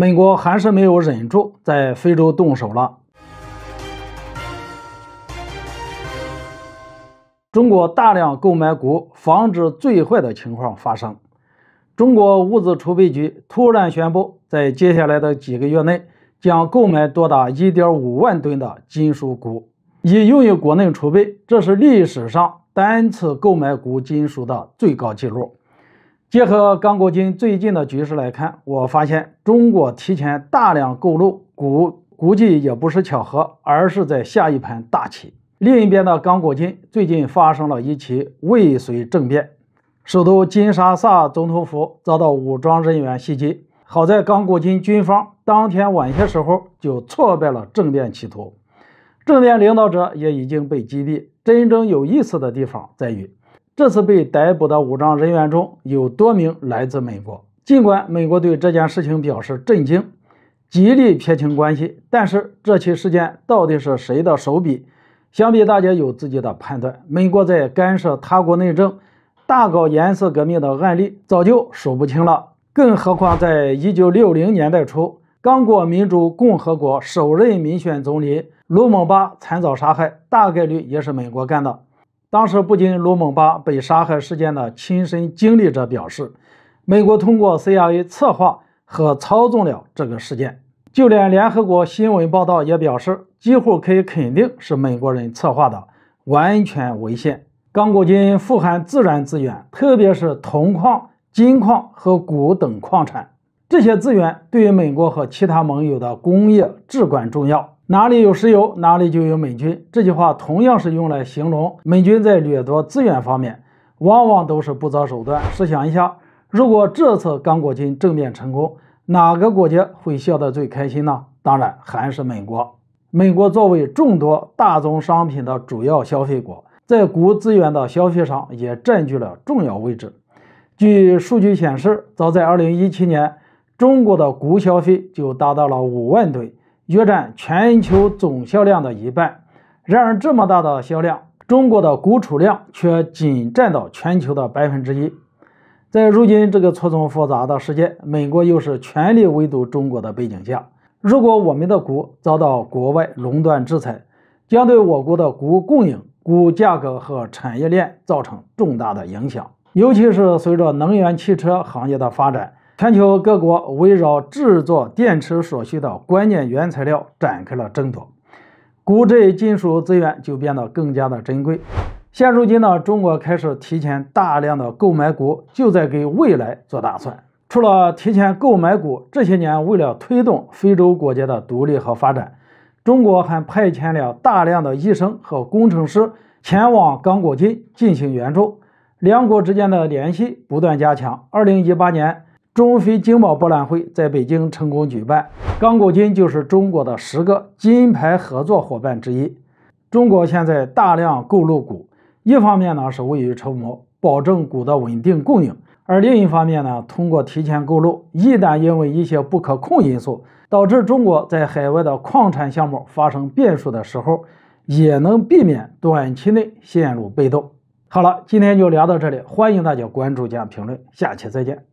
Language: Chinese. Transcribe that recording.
美国还是没有忍住，在非洲动手了。中国大量购买钴，防止最坏的情况发生。中国物资储备局突然宣布，在接下来的几个月内，将购买多达1.5万吨的金属钴，以用于国内储备。这是历史上单次购买钴金属的最高纪录。结合刚果金最近的局势来看，我发现中国提前大量购入股，估计也不是巧合，而是在下一盘大棋。另一边的刚果金最近发生了一起未遂政变，首都金沙萨总统府遭到武装人员袭击，好在刚果金军方当天晚些时候就挫败了政变企图，政变领导者也已经被击毙。真正有意思的地方在于。这次被逮捕的武装人员中有多名来自美国。尽管美国对这件事情表示震惊，极力撇清关系，但是这起事件到底是谁的手笔，想必大家有自己的判断。美国在干涉他国内政、大搞颜色革命的案例早就数不清了，更何况在1960年代初，刚果民主共和国首任民选总理卢蒙巴惨遭杀害，大概率也是美国干的。当时不仅卢蒙巴被杀害事件的亲身经历者表示，美国通过 CIA 策划和操纵了这个事件，就连联合国新闻报道也表示，几乎可以肯定是美国人策划的，完全违宪。刚果金富含自然资源，特别是铜矿、金矿和钴等矿产，这些资源对于美国和其他盟友的工业至关重要。哪里有石油，哪里就有美军。这句话同样是用来形容美军在掠夺资源方面，往往都是不择手段。试想一下，如果这次刚果金政变成功，哪个国家会笑得最开心呢？当然还是美国。美国作为众多大宗商品的主要消费国，在谷资源的消费上也占据了重要位置。据数据显示，早在2017年，中国的谷消费就达到了5万吨。约占全球总销量的一半，然而这么大的销量，中国的钴储量却仅占到全球的百分之一。在如今这个错综复杂的世界，美国又是全力围堵中国的背景下，如果我们的股遭到国外垄断制裁，将对我国的钴供应、钴价格和产业链造成重大的影响，尤其是随着能源汽车行业的发展。全球各国围绕制作电池所需的关键原材料展开了争夺，钴这一金属资源就变得更加的珍贵。现如今呢，中国开始提前大量的购买钴，就在给未来做打算。除了提前购买钴，这些年为了推动非洲国家的独立和发展，中国还派遣了大量的医生和工程师前往刚果金进行援助，两国之间的联系不断加强。二零一八年。中非经贸博览会在北京成功举办，港股金就是中国的十个金牌合作伙伴之一。中国现在大量购入股，一方面呢是未雨绸缪，保证股的稳定供应；而另一方面呢，通过提前购入，一旦因为一些不可控因素导致中国在海外的矿产项目发生变数的时候，也能避免短期内陷入被动。好了，今天就聊到这里，欢迎大家关注加评论，下期再见。